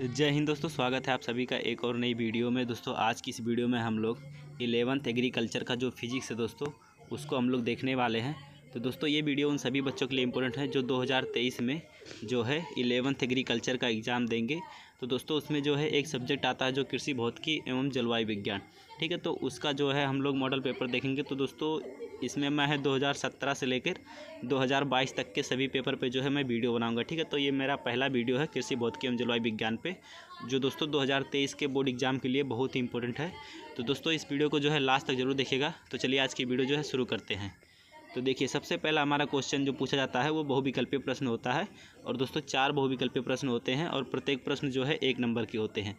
जय हिंद दोस्तों स्वागत है आप सभी का एक और नई वीडियो में दोस्तों आज की इस वीडियो में हम लोग इलेवंथ एग्रीकल्चर का जो फिजिक्स है दोस्तों उसको हम लोग देखने वाले हैं तो दोस्तों ये वीडियो उन सभी बच्चों के लिए इम्पोर्टेंट है जो 2023 में जो है इलेवंथ एग्रीकल्चर का एग्ज़ाम देंगे तो दोस्तों उसमें जो है एक सब्जेक्ट आता है जो कृषि भौतिकी एवं जलवायु विज्ञान ठीक है तो उसका जो है हम लोग मॉडल पेपर देखेंगे तो दोस्तों इसमें मैं है 2017 से लेकर 2022 तक के सभी पेपर पे जो है मैं वीडियो बनाऊंगा ठीक है तो ये मेरा पहला वीडियो है कृषि भौतिकी एवं जलवायु विज्ञान पे जो दोस्तों 2023 के बोर्ड एग्जाम के लिए बहुत ही इंपॉर्टेंट है तो दोस्तों इस वीडियो को जो है लास्ट तक जरूर देखेगा तो चलिए आज की वीडियो जो है शुरू करते हैं तो देखिए सबसे पहला हमारा क्वेश्चन जो पूछा जाता है वो बहुविकल्पीय प्रश्न होता है और दोस्तों चार बहुविकल्पीय प्रश्न होते हैं और प्रत्येक प्रश्न जो है एक नंबर के होते हैं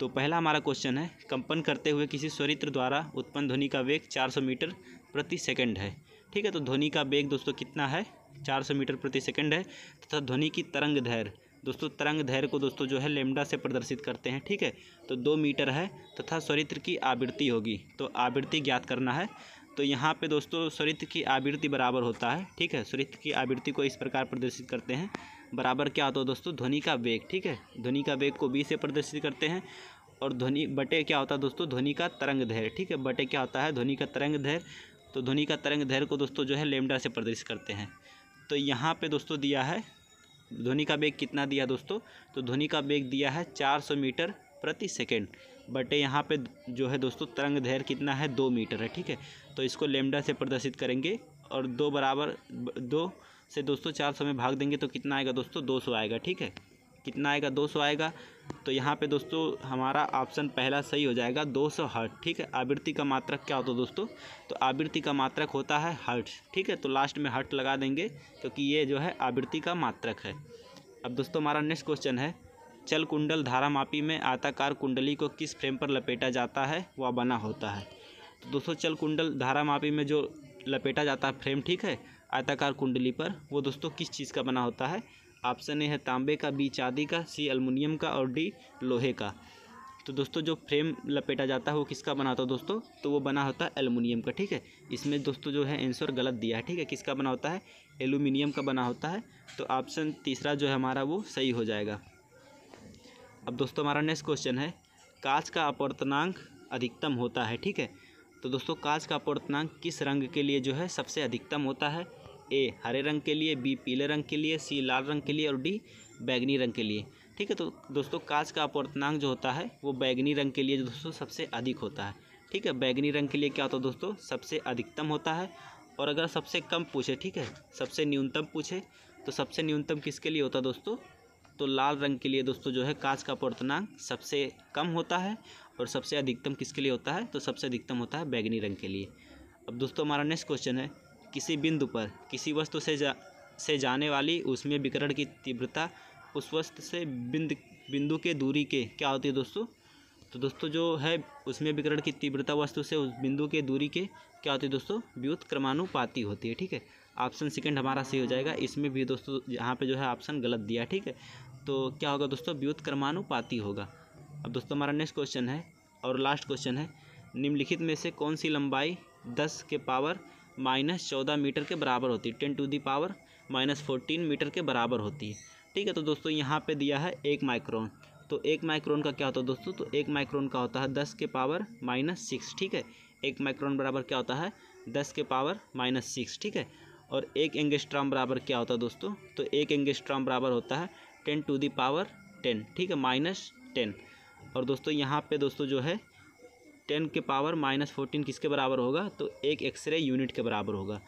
तो पहला हमारा क्वेश्चन है कंपन करते हुए किसी स्वरित्र द्वारा उत्पन्न ध्वनि का वेग 400 मीटर प्रति सेकंड है ठीक है तो ध्वनि का वेग दोस्तों कितना है 400 मीटर प्रति सेकंड है तथा ध्वनि की तरंग धैर्य दोस्तों तरंग धैर्य को दोस्तों जो है लेमडा से प्रदर्शित करते हैं ठीक है तो दो मीटर है तथा स्वरित्र की आवृत्ति होगी तो आवृत्ति ज्ञात करना है तो यहाँ पे दोस्तों स्वरित्र की आवृत्ति बराबर होता है ठीक है स्वरित्र की आवृत्ति को इस प्रकार प्रदर्शित करते हैं बराबर क्या होता है दोस्तों ध्वनि का वेग ठीक है ध्वनि का वेग को बी से प्रदर्शित करते हैं और ध्वनि बटे क्या होता है दोस्तों ध्वनि का तरंग धैर्य ठीक है बटे क्या होता है ध्वनि का तरंग धैर्य तो ध्वनि का तरंग धैर्य को दोस्तों जो है लेमडा से प्रदर्शित करते हैं तो यहाँ पे दोस्तों दिया है ध्वनि का वेग कितना दिया दोस्तों तो ध्वनि का वेग दिया है चार सौ मीटर प्रति सेकेंड बटे यहाँ पे जो है दोस्तों तरंग धैर्य कितना है दो मीटर है ठीक है तो इसको लेमडा से प्रदर्शित करेंगे और दो बराबर दो से दोस्तों चार सौ में भाग देंगे तो कितना आएगा दोस्तों दो सौ आएगा ठीक है कितना आएगा दो सौ आएगा तो यहाँ पे दोस्तों हमारा ऑप्शन पहला सही हो जाएगा दो सौ हर्ट ठीक है आवृत्ति का मात्रक क्या होता है दोस्तों तो आवृत्ति का मात्रक होता है हर्ट ठीक है तो लास्ट में हर्ट लगा देंगे क्योंकि ये जो है आवृत्ति का मात्रक है अब दोस्तों हमारा नेक्स्ट क्वेश्चन है चल कुंडल धारा मापी में आताकार कुंडली को किस फ्रेम पर लपेटा जाता है वह बना होता है तो दोस्तों चल कुंडल धारा मापी में जो लपेटा जाता है फ्रेम ठीक है आयताकार कुंडली पर वो दोस्तों किस चीज़ का बना होता है ऑप्शन ए है तांबे का बी चांदी का सी अलमुनियम का और डी लोहे का तो दोस्तों जो फ्रेम लपेटा जाता है वो किसका बना होता है दोस्तों तो वो बना होता है एलुमिनियम का ठीक है इसमें दोस्तों जो है आंसर गलत दिया है ठीक है किसका बना होता है एलुमिनियम का बना होता है तो ऑप्शन तीसरा जो है हमारा वो सही हो जाएगा अब दोस्तों हमारा नेक्स्ट क्वेश्चन है कांच का अपवर्तनांक अधिकतम होता है ठीक है तो दोस्तों कांच का अपवर्तनांक किस रंग के लिए जो है सबसे अधिकतम होता है ए हरे रंग के लिए बी पीले रंग के लिए सी लाल रंग के लिए और डी बैगनी रंग के लिए ठीक है तो दोस्तों कांच का अपवर्तनांक जो होता है वो बैगनी रंग के लिए दोस्तों सबसे अधिक होता है ठीक है बैगनी रंग के लिए क्या होता है दोस्तों सबसे अधिकतम होता है और अगर सबसे कम पूछे ठीक है सबसे न्यूनतम पूछे तो सबसे न्यूनतम किसके लिए होता है दोस्तों तो लाल रंग के लिए दोस्तों जो है कांच का अपवर्तनांक सबसे कम होता है और सबसे अधिकतम किसके लिए होता है तो सबसे अधिकतम होता है बैगनी रंग के लिए अब दोस्तों हमारा नेक्स्ट क्वेश्चन है किसी बिंदु पर किसी वस्तु से जा से जाने वाली उसमें विकरण की तीव्रता उस वस्तु से बिंद बिंदु के दूरी के क्या होती है दोस्तों तो दोस्तों जो है उसमें विकरण की तीव्रता वस्तु से उस बिंदु के दूरी के क्या होती है दोस्तों व्युत क्रमानुपाती होती है ठीक है ऑप्शन सेकंड हमारा सही हो जाएगा इसमें भी दोस्तों यहाँ पे जो है ऑप्शन गलत दिया ठीक है तो क्या होगा दोस्तों व्युत क्रमानुपाती होगा अब दोस्तों हमारा नेक्स्ट क्वेश्चन है और लास्ट क्वेश्चन है निम्नलिखित में से कौन सी लंबाई दस के पावर माइनस चौदह मीटर के बराबर होती है ten to the power minus fourteen metre के बराबर होती है ठीक है तो दोस्तों यहाँ पे दिया है एक माइक्रोन तो एक माइक्रोन का क्या होता है दोस्तों तो एक माइक्रोन का होता है दस के पावर माइनस सिक्स ठीक है एक माइक्रोन बराबर क्या होता है दस के पावर माइनस सिक्स ठीक है और एक एंगेस्ट्राम बराबर क्या होता है दोस्तों तो एक एंगेस्ट्राम बराबर होता है ten to the power ten ठीक है माइनस टेन और दोस्तों यहाँ पे दोस्तों जो है टेन के पावर माइनस फोर्टीन किसके बराबर होगा तो एक एक्सरे यूनिट के बराबर होगा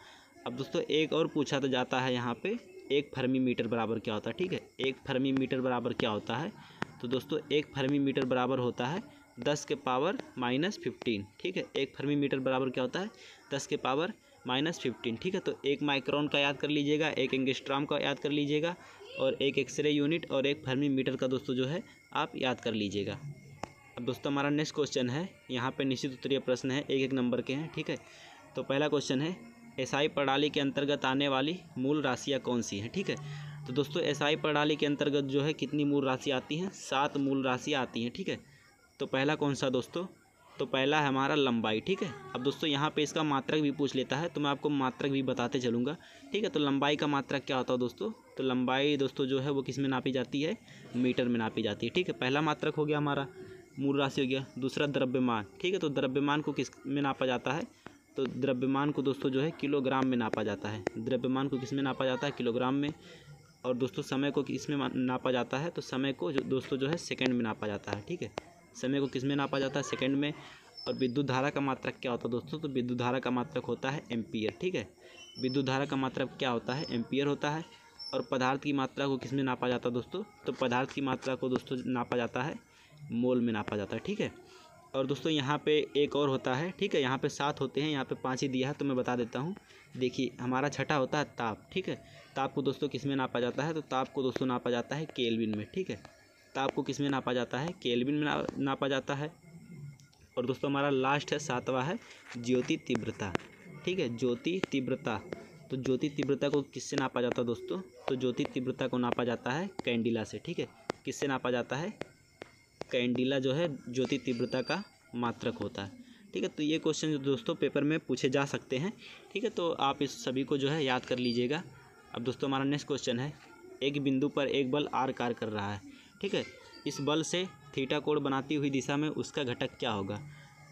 अब दोस्तों एक और पूछा तो जाता है यहाँ पे एक फर्मी मीटर बराबर क्या होता है ठीक है एक फर्मी मीटर बराबर क्या होता है तो दोस्तों एक फर्मी मीटर बराबर होता है दस के पावर माइनस फिफ्टीन ठीक है एक फर्मी मीटर बराबर क्या होता है दस के पावर माइनस फिफ्टीन ठीक है तो एक माइक्रोन का याद कर लीजिएगा एक एंगस्ट्राम का याद कर लीजिएगा और एक एक्सरे यूनिट और एक फर्मी मीटर का दोस्तों जो है आप याद कर लीजिएगा अब दोस्तों हमारा नेक्स्ट क्वेश्चन है यहाँ पे निश्चित उत्तरीय प्रश्न है एक एक नंबर के हैं ठीक है तो पहला क्वेश्चन है एसआई प्रणाली के अंतर्गत आने वाली मूल राशियाँ कौन सी हैं ठीक है तो दोस्तों एसआई प्रणाली के अंतर्गत जो है कितनी मूल राशि आती हैं सात मूल राशि आती हैं ठीक है तो पहला कौन सा दोस्तों तो पहला है हमारा लंबाई ठीक है अब दोस्तों यहाँ पे इसका मात्रक भी पूछ लेता है तो मैं आपको मात्रक भी बताते चलूँगा ठीक है तो लंबाई का मात्रक क्या होता है दोस्तों तो लंबाई दोस्तों जो है वो किस में नापी जाती है मीटर में नापी जाती है ठीक है पहला मात्रक हो गया हमारा मूल राशि हो गया दूसरा द्रव्यमान ठीक है तो द्रव्यमान को किस में नापा जाता है तो द्रव्यमान को दोस्तों जो है किलोग्राम में नापा जाता है द्रव्यमान को किस में नापा जाता है किलोग्राम में और दोस्तों समय को किस में नापा जाता है तो समय को दोस्तों जो है सेकेंड में नापा जाता है ठीक है समय को किस में नापा जाता है सेकेंड में और विद्युत धारा का मात्रक क्या होता है दोस्तों तो विद्युत धारा का मात्रक होता है एम्पियर ठीक है विद्युत धारा का मात्रक क्या होता है एम्पियर होता है और पदार्थ की मात्रा को किस में नापा जाता है दोस्तों तो पदार्थ की मात्रा को दोस्तों नापा जाता है मोल में नापा जाता है ठीक है और दोस्तों यहाँ पे एक और होता है ठीक है यहाँ पे सात होते हैं यहाँ पे पाँच ही दिया है तो मैं बता देता हूँ देखिए हमारा छठा होता है ताप ठीक है ताप को दोस्तों किस में नापा जाता है तो ताप को दोस्तों नापा जाता है केलविन में ठीक है ताप को किस में नापा जाता है केल्विन में नापा जाता है और दोस्तों हमारा लास्ट है सातवां है ज्योति तीव्रता ठीक है ज्योति तीव्रता तो ज्योति तीव्रता को किससे नापा जाता है दोस्तों तो ज्योति तीव्रता को नापा जाता है कैंडिला से ठीक है किससे नापा जाता है कैंडिला जो है ज्योति तीव्रता का मात्रक होता है ठीक है तो ये क्वेश्चन जो दोस्तों पेपर में पूछे जा सकते हैं ठीक है तो आप इस सभी को जो है याद कर लीजिएगा अब दोस्तों हमारा नेक्स्ट क्वेश्चन है एक बिंदु पर एक बल आर कार कर रहा है ठीक है इस बल से थीटा कोण बनाती हुई दिशा में उसका घटक क्या होगा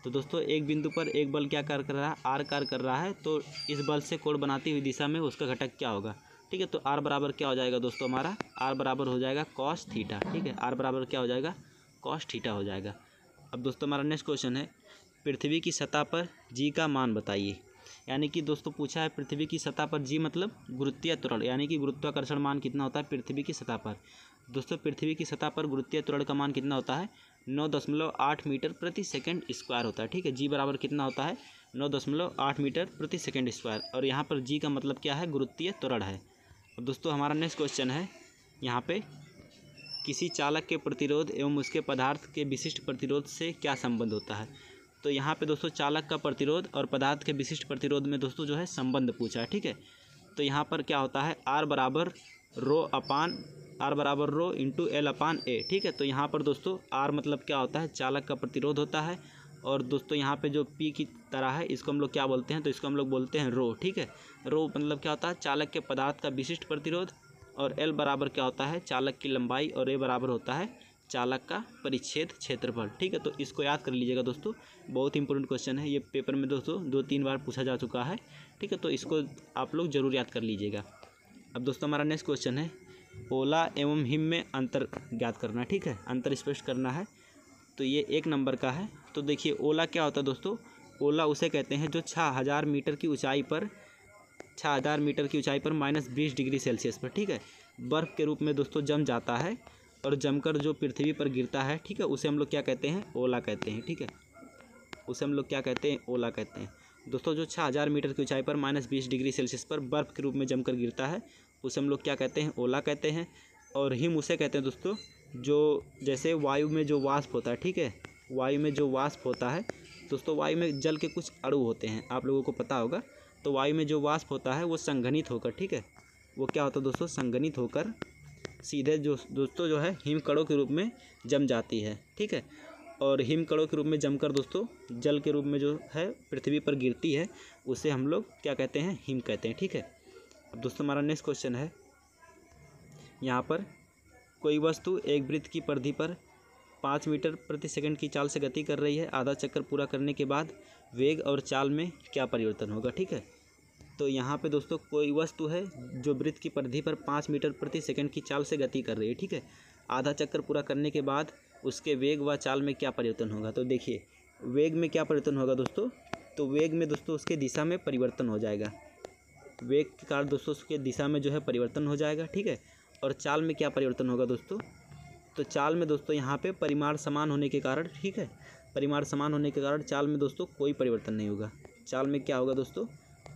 तो दोस्तों एक बिंदु पर एक बल क्या कार्य कर रहा है आर कार्य कर रहा है तो इस बल से कोण बनाती हुई दिशा में उसका घटक क्या होगा ठीक है तो आर बराबर क्या हो जाएगा दोस्तों हमारा आर बराबर हो जाएगा कॉस थीटा ठीक है आर बराबर क्या हो जाएगा कॉस थीटा हो जाएगा अब दोस्तों हमारा नेक्स्ट क्वेश्चन है पृथ्वी की सतह पर जी का मान बताइए यानी कि दोस्तों पूछा है पृथ्वी की सतह पर जी मतलब गुरुत्वीय त्वरण यानी कि गुरुत्वाकर्षण मान कितना होता है पृथ्वी की सतह पर दोस्तों पृथ्वी की सतह पर गुरुत्वीय त्वरण का मान कितना होता है नौ दशमलव आठ मीटर प्रति सेकंड स्क्वायर होता है ठीक है जी बराबर कितना होता है नौ दशमलव आठ मीटर प्रति सेकंड स्क्वायर और यहाँ पर जी का मतलब क्या है गुरुत्वीय त्वरण है और दोस्तों हमारा नेक्स्ट क्वेश्चन है यहाँ पे किसी चालक के प्रतिरोध एवं उसके पदार्थ के विशिष्ट प्रतिरोध से क्या संबंध होता है तो यहाँ पर दोस्तों चालक का प्रतिरोध और पदार्थ के विशिष्ट प्रतिरोध में दोस्तों जो है संबंध पूछा है ठीक है तो यहाँ पर क्या होता है आर बराबर रो अपान आर बराबर रो इंटू एल अपान ए ठीक है तो यहाँ पर दोस्तों आर मतलब क्या होता है चालक का प्रतिरोध होता है और दोस्तों यहाँ पे जो पी की तरह है इसको हम लोग क्या बोलते हैं तो इसको हम लोग बोलते हैं रो ठीक है रो मतलब क्या होता है चालक के पदार्थ का विशिष्ट प्रतिरोध और एल बराबर क्या होता है चालक की लंबाई और ए बराबर होता है चालक का परिच्छेद क्षेत्रफल ठीक है तो इसको याद कर लीजिएगा दोस्तों बहुत इंपॉर्टेंट क्वेश्चन है ये पेपर में दोस्तों दो तीन बार पूछा जा चुका है ठीक है तो इसको आप लोग ज़रूर याद कर लीजिएगा अब दोस्तों हमारा नेक्स्ट क्वेश्चन है ओला एवं हिम में अंतर ज्ञात करना है ठीक है अंतर स्पष्ट करना है तो ये एक नंबर का है तो देखिए ओला क्या होता है दोस्तों ओला उसे कहते हैं जो छः हज़ार मीटर की ऊंचाई पर छः हज़ार मीटर की ऊंचाई पर माइनस बीस डिग्री सेल्सियस पर ठीक है बर्फ़ के रूप में दोस्तों जम जाता है और जमकर जो पृथ्वी पर गिरता है ठीक है उसे हम लोग क्या कहते हैं ओला कहते हैं ठीक है उसे हम लोग क्या कहते हैं ओला कहते हैं दोस्तों जो छः हज़ार मीटर की ऊंचाई पर माइनस बीस डिग्री सेल्सियस पर बर्फ़ के रूप में जमकर गिरता है उसे हम लोग क्या कहते हैं ओला कहते हैं और हिम उसे कहते हैं दोस्तों जो जैसे वायु में जो वाष्प होता है ठीक है वायु में जो वाष्प होता है दोस्तों वायु में जल के कुछ अड़ु होते हैं आप लोगों को पता होगा तो वायु में जो वाष्प होता है वो संगणित होकर ठीक है वो क्या होता है दोस्तों संगनित होकर सीधे जो दोस्तों जो है हिमकड़ों के रूप में जम जाती है ठीक है और हिमकड़ों के रूप में जमकर दोस्तों जल के रूप में जो है पृथ्वी पर गिरती है उसे हम लोग क्या कहते हैं हिम कहते हैं ठीक है अब दोस्तों हमारा नेक्स्ट क्वेश्चन है यहाँ पर कोई वस्तु एक वृत्त की परिधि पर पाँच मीटर प्रति सेकंड की चाल से गति कर रही है आधा चक्कर पूरा करने के बाद वेग और चाल में क्या परिवर्तन होगा ठीक है तो यहाँ पे दोस्तों कोई वस्तु है जो वृत्त की परिधि पर पाँच मीटर प्रति सेकंड की चाल से गति कर रही है ठीक है आधा चक्कर पूरा करने के बाद उसके वेग व चाल में क्या परिवर्तन होगा तो देखिए वेग में क्या परिवर्तन होगा दोस्तों तो वेग में दोस्तों उसके दिशा में परिवर्तन हो जाएगा वेग के कारण दोस्तों उसके दिशा में जो है परिवर्तन हो जाएगा ठीक है और चाल में क्या परिवर्तन होगा दोस्तों तो चाल में दोस्तों यहाँ पे परिमाण समान होने के कारण ठीक है परिमाण समान होने के कारण चाल में दोस्तों कोई परिवर्तन नहीं होगा चाल में क्या होगा दोस्तों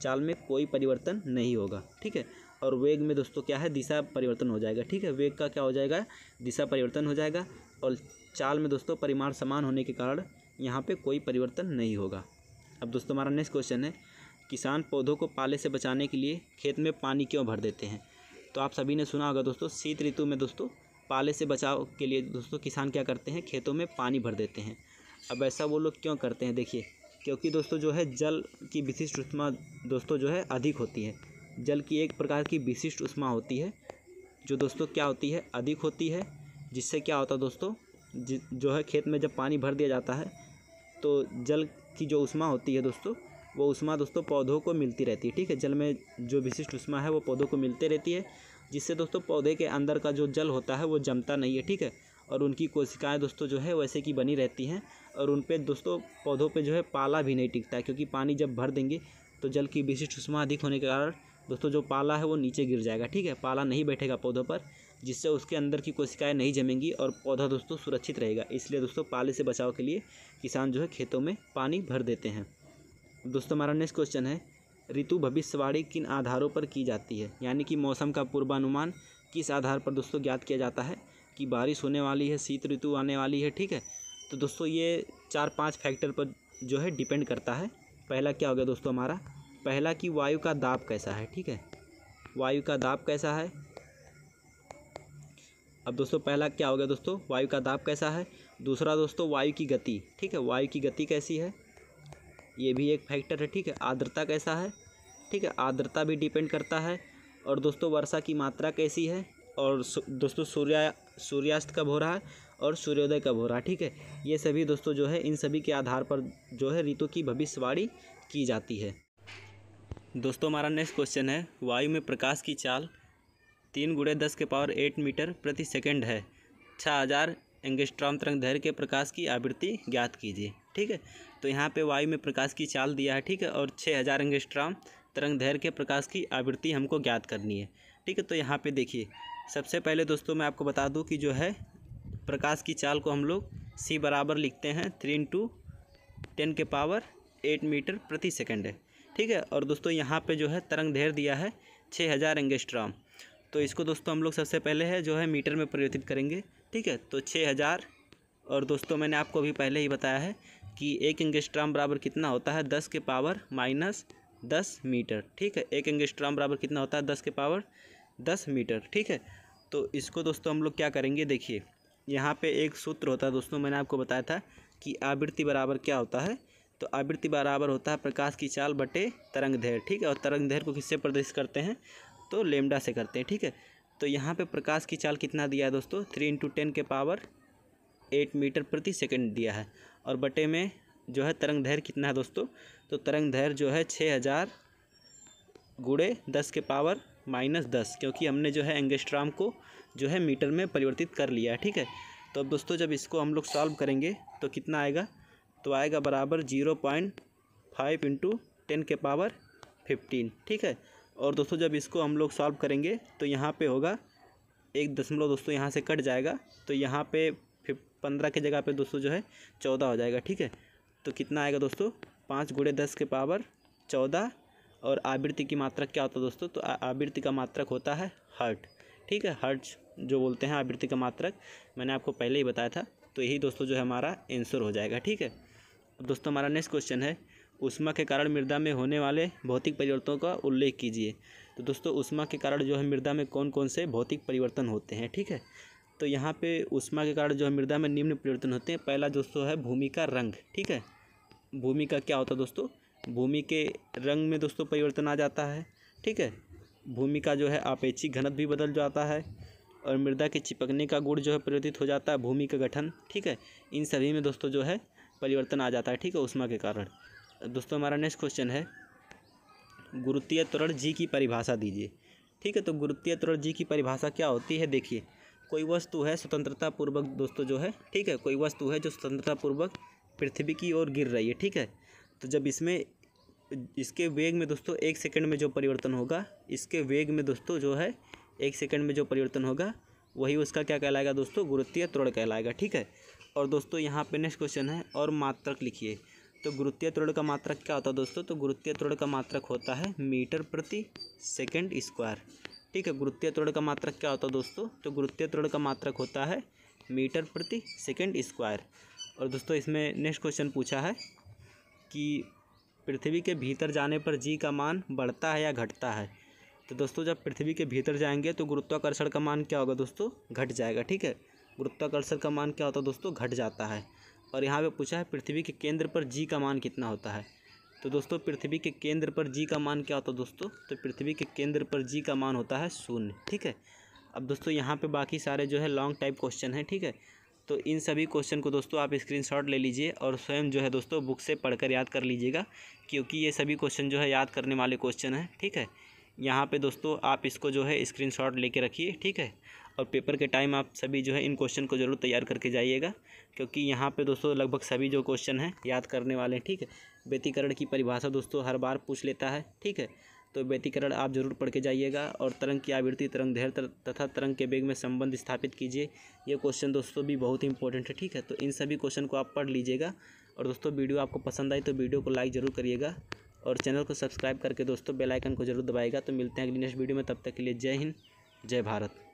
चाल में कोई परिवर्तन नहीं होगा ठीक है और वेग में दोस्तों क्या है दिशा परिवर्तन हो जाएगा ठीक है वेग का क्या हो जाएगा दिशा परिवर्तन हो जाएगा और चाल में दोस्तों परिमाण समान होने के कारण यहाँ पर कोई परिवर्तन नहीं होगा अब दोस्तों हमारा नेक्स्ट क्वेश्चन है किसान पौधों को पाले से बचाने के लिए खेत में पानी क्यों भर देते हैं तो आप सभी ने सुना होगा दोस्तों शीत ऋतु में दोस्तों पाले से बचाव के लिए दोस्तों किसान क्या करते हैं खेतों में पानी भर देते हैं अब ऐसा वो लोग क्यों करते हैं देखिए क्योंकि दोस्तों जो है जल की विशिष्ट उष्मा दोस्तों जो है अधिक होती है जल की एक प्रकार की विशिष्ट उष्मा होती है जो दोस्तों क्या होती है अधिक होती है जिससे क्या होता है दोस्तों जो है खेत में जब पानी भर दिया जाता है तो जल की जो उष्मा होती है दोस्तों वो उष्मा दोस्तों पौधों को मिलती रहती है ठीक है जल में जो विशिष्ट उष्मा है वो पौधों को मिलते रहती है जिससे दोस्तों पौधे के अंदर का जो जल होता है वो जमता नहीं है ठीक है और उनकी कोशिकाएं दोस्तों जो है वैसे की बनी रहती हैं और उन पर दोस्तों पौधों पर जो है पाला भी नहीं टिकता है क्योंकि पानी जब भर देंगे तो जल की विशिष्ट उष्मा अधिक होने के कारण दोस्तों जो पाला है वो नीचे गिर जाएगा ठीक है पाला नहीं बैठेगा पौधों पर जिससे उसके अंदर की कोशिकाएं नहीं जमेंगी और पौधा दोस्तों सुरक्षित रहेगा इसलिए दोस्तों पाले से बचाव के लिए किसान जो है खेतों में पानी भर देते हैं दोस्तों हमारा नेक्स्ट क्वेश्चन है ऋतु भविष्यवाणी किन आधारों पर की जाती है यानी कि मौसम का पूर्वानुमान किस आधार पर दोस्तों ज्ञात किया जाता है कि बारिश होने वाली है शीत ऋतु आने वाली है ठीक है तो दोस्तों ये चार पांच फैक्टर पर जो है डिपेंड करता है पहला क्या हो गया दोस्तों हमारा पहला कि वायु का दाब कैसा है ठीक है वायु का दाब कैसा है अब दोस्तों पहला क्या हो गया दोस्तों वायु का दाब कैसा है दूसरा दोस्तों वायु की गति ठीक है वायु की गति कैसी है ये भी एक फैक्टर है ठीक है आर्द्रता कैसा है ठीक है आर्द्रता भी डिपेंड करता है और दोस्तों वर्षा की मात्रा कैसी है और दोस्तों सूर्य सूर्यास्त कब हो रहा है और सूर्योदय कब हो रहा है ठीक है ये सभी दोस्तों जो है इन सभी के आधार पर जो है ऋतु की भविष्यवाणी की जाती है दोस्तों हमारा नेक्स्ट क्वेश्चन है वायु में प्रकाश की चाल तीन गुड़े दस के पावर एट मीटर प्रति सेकंड है छः हज़ार एंगेस्ट्रॉम तरंग धैर्य के प्रकाश की आवृत्ति ज्ञात कीजिए ठीक है तो यहाँ पे वायु में प्रकाश की चाल दिया है ठीक है और छः हज़ार एंगेस्ट्रॉम तरंग धैर्य के प्रकाश की आवृत्ति हमको ज्ञात करनी है ठीक है तो यहाँ पे देखिए सबसे पहले दोस्तों मैं आपको बता दूँ कि जो है प्रकाश की चाल को हम लोग सी बराबर लिखते हैं थ्री इंटू टेन के पावर एट मीटर प्रति सेकेंड है ठीक है और दोस्तों यहाँ पर जो है तरंग धैर्य दिया है छः हज़ार तो इसको दोस्तों हम लोग सबसे पहले है जो है मीटर में परिवर्तित करेंगे ठीक है तो छः हज़ार और दोस्तों मैंने आपको अभी पहले ही बताया है कि एक एंगस्ट्राम बराबर कितना होता है दस के पावर माइनस दस मीटर ठीक है एक एंगस्ट्राम बराबर कितना होता है दस के पावर दस मीटर ठीक है तो इसको दोस्तों हम लोग क्या करेंगे देखिए यहाँ पे एक सूत्र होता है दोस्तों मैंने आपको बताया था कि आवृत्ति बराबर क्या होता है तो आवृत्ति बराबर होता है प्रकाश की चाल बटे तरंग धैर्य ठीक है और तरंग धैर्य को किससे प्रदर्शित करते हैं तो लेमडा से करते हैं ठीक है तो यहाँ पे प्रकाश की चाल कितना दिया है दोस्तों थ्री इंटू टेन के पावर एट मीटर प्रति सेकंड दिया है और बटे में जो है तरंग धैर्य कितना है दोस्तों तो तरंग धैर्य जो है छः हज़ार गुड़े दस के पावर माइनस दस क्योंकि हमने जो है एंगेस्ट्राम को जो है मीटर में परिवर्तित कर लिया है ठीक है तो अब दोस्तों जब इसको हम लोग सॉल्व करेंगे तो कितना आएगा तो आएगा बराबर zero point five into ten के पावर फिफ्टीन ठीक है और दोस्तों जब इसको हम लोग सॉल्व करेंगे तो यहाँ पे होगा एक दशमलव दोस्तों यहाँ से कट जाएगा तो यहाँ पे फिर पंद्रह की जगह पे दोस्तों जो है चौदह हो जाएगा ठीक है तो कितना आएगा दोस्तों पाँच गुड़े दस के पावर चौदह और आवृत्ति की मात्रक क्या होता है दोस्तों तो आवृत्ति का मात्रक होता है हर्ट ठीक है हर्ट जो बोलते हैं आवृत्ति का मात्रक मैंने आपको पहले ही बताया था तो यही दोस्तों जो है हमारा आंसर हो जाएगा ठीक है दोस्तों हमारा नेक्स्ट क्वेश्चन है उष्मा के कारण मृदा में होने वाले भौतिक परिवर्तनों का उल्लेख कीजिए तो दोस्तों उष्मा के कारण जो है मृदा में कौन कौन से भौतिक परिवर्तन होते हैं ठीक है तो यहाँ पे उष्मा के कारण जो है मृदा में निम्न परिवर्तन होते हैं पहला दोस्तों है भूमि का रंग ठीक है भूमि का क्या होता है दोस्तों भूमि के रंग में दोस्तों परिवर्तन आ जाता है ठीक है भूमि का जो है आपेक्षिक घनत्व भी बदल जाता है और मृदा के चिपकने का गुण जो है परिवर्तित हो जाता है भूमि का गठन ठीक है इन सभी में दोस्तों जो है परिवर्तन आ जाता है ठीक है उष्मा के कारण दोस्तों हमारा नेक्स्ट क्वेश्चन है गुरुत्वीय त्वरण जी की परिभाषा दीजिए ठीक है तो गुरुत्वीय त्वरण जी की परिभाषा क्या होती है देखिए कोई वस्तु है स्वतंत्रता पूर्वक दोस्तों जो है ठीक है कोई वस्तु है जो स्वतंत्रता पूर्वक पृथ्वी की ओर गिर रही है ठीक है तो जब इसमें इसके वेग में दोस्तों एक सेकंड में जो परिवर्तन होगा इसके वेग में दोस्तों जो है एक सेकंड में जो परिवर्तन होगा वही उसका क्या कहलाएगा दोस्तों गुरुत्वीय त्वरण कहलाएगा ठीक है और दोस्तों यहाँ पे नेक्स्ट क्वेश्चन है और मात्रक लिखिए तो गुरुत्वीय त्वरण का मात्रक क्या होता है दोस्तों तो गुरुत्वीय त्वरण का मात्रक होता है मीटर प्रति सेकंड स्क्वायर ठीक है गुरुत्वीय त्वरण का मात्रक क्या होता है दोस्तों तो गुरुत्वीय त्वरण का मात्रक होता है मीटर प्रति सेकंड स्क्वायर और दोस्तों इसमें नेक्स्ट क्वेश्चन पूछा है कि पृथ्वी के भीतर जाने पर जी का मान बढ़ता है या घटता है तो दोस्तों जब पृथ्वी के भीतर जाएंगे तो गुरुत्वाकर्षण का मान क्या होगा दोस्तों घट जाएगा ठीक है गुरुत्वाकर्षण का मान क्या होता है दोस्तों घट जाता है और यहाँ पे पूछा है पृथ्वी के केंद्र पर जी का मान कितना होता है तो दोस्तों पृथ्वी के केंद्र पर जी का मान क्या होता है दोस्तों तो पृथ्वी के केंद्र पर जी का मान होता है शून्य ठीक है अब दोस्तों यहाँ पे बाकी सारे जो है लॉन्ग टाइप क्वेश्चन हैं ठीक है तो इन सभी क्वेश्चन को दोस्तों आप स्क्रीन ले लीजिए और स्वयं जो है दोस्तों बुक से पढ़कर याद कर लीजिएगा क्योंकि ये सभी क्वेश्चन जो है याद करने वाले क्वेश्चन हैं ठीक है यहाँ पर दोस्तों आप इसको जो है स्क्रीन लेके रखिए ठीक है और पेपर के टाइम आप सभी जो है इन क्वेश्चन को ज़रूर तैयार करके जाइएगा क्योंकि यहाँ पे दोस्तों लगभग सभी जो क्वेश्चन हैं याद करने वाले हैं ठीक है व्यतीकरण की परिभाषा दोस्तों हर बार पूछ लेता है ठीक है तो व्यतीकरण आप जरूर पढ़ के जाइएगा और तरंग की आवृत्ति तरंग धैर्य तथा तरंग के बेग में संबंध स्थापित कीजिए ये क्वेश्चन दोस्तों भी बहुत ही इंपॉर्टेंट है ठीक है तो इन सभी क्वेश्चन को आप पढ़ लीजिएगा और दोस्तों वीडियो आपको पसंद आई तो वीडियो को लाइक ज़रूर करिएगा और चैनल को सब्सक्राइब करके दोस्तों बेलाइकन को जरूर दबाएगा तो मिलते हैं अगली नेक्स्ट वीडियो में तब तक के लिए जय हिंद जय भारत